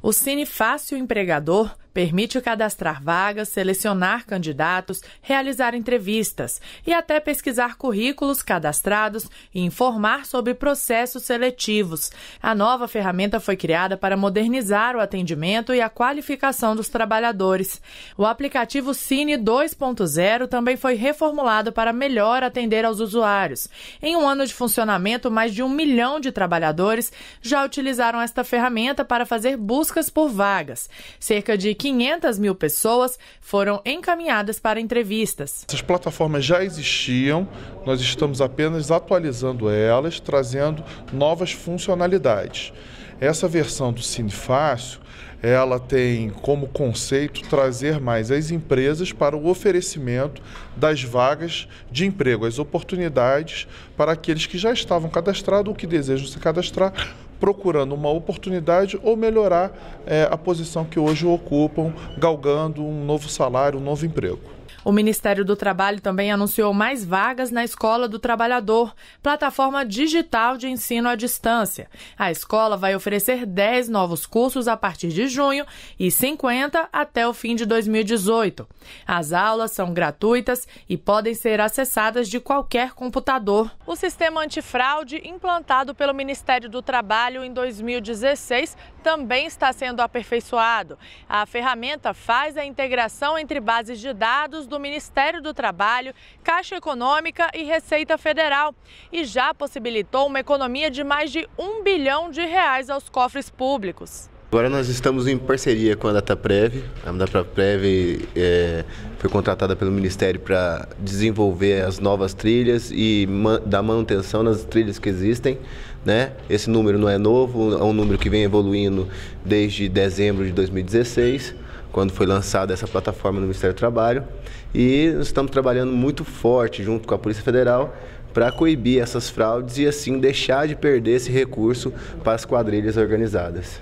O Cine Fácil Empregador Permite cadastrar vagas, selecionar candidatos, realizar entrevistas e até pesquisar currículos cadastrados e informar sobre processos seletivos. A nova ferramenta foi criada para modernizar o atendimento e a qualificação dos trabalhadores. O aplicativo Cine 2.0 também foi reformulado para melhor atender aos usuários. Em um ano de funcionamento, mais de um milhão de trabalhadores já utilizaram esta ferramenta para fazer buscas por vagas. Cerca de 15 500 mil pessoas foram encaminhadas para entrevistas. Essas plataformas já existiam, nós estamos apenas atualizando elas, trazendo novas funcionalidades. Essa versão do Cinefácio, ela tem como conceito trazer mais as empresas para o oferecimento das vagas de emprego, as oportunidades para aqueles que já estavam cadastrados ou que desejam se cadastrar, procurando uma oportunidade ou melhorar é, a posição que hoje ocupam, galgando um novo salário, um novo emprego. O Ministério do Trabalho também anunciou mais vagas na Escola do Trabalhador, plataforma digital de ensino à distância. A escola vai oferecer 10 novos cursos a partir de junho e 50 até o fim de 2018. As aulas são gratuitas e podem ser acessadas de qualquer computador. O sistema antifraude implantado pelo Ministério do Trabalho em 2016 também está sendo aperfeiçoado. A ferramenta faz a integração entre bases de dados do Ministério do Trabalho, Caixa Econômica e Receita Federal e já possibilitou uma economia de mais de um bilhão de reais aos cofres públicos. Agora nós estamos em parceria com a Dataprev. A Dataprev é, foi contratada pelo Ministério para desenvolver as novas trilhas e man, dar manutenção nas trilhas que existem. Né? Esse número não é novo, é um número que vem evoluindo desde dezembro de 2016 quando foi lançada essa plataforma no Ministério do Trabalho. E estamos trabalhando muito forte junto com a Polícia Federal para coibir essas fraudes e assim deixar de perder esse recurso para as quadrilhas organizadas.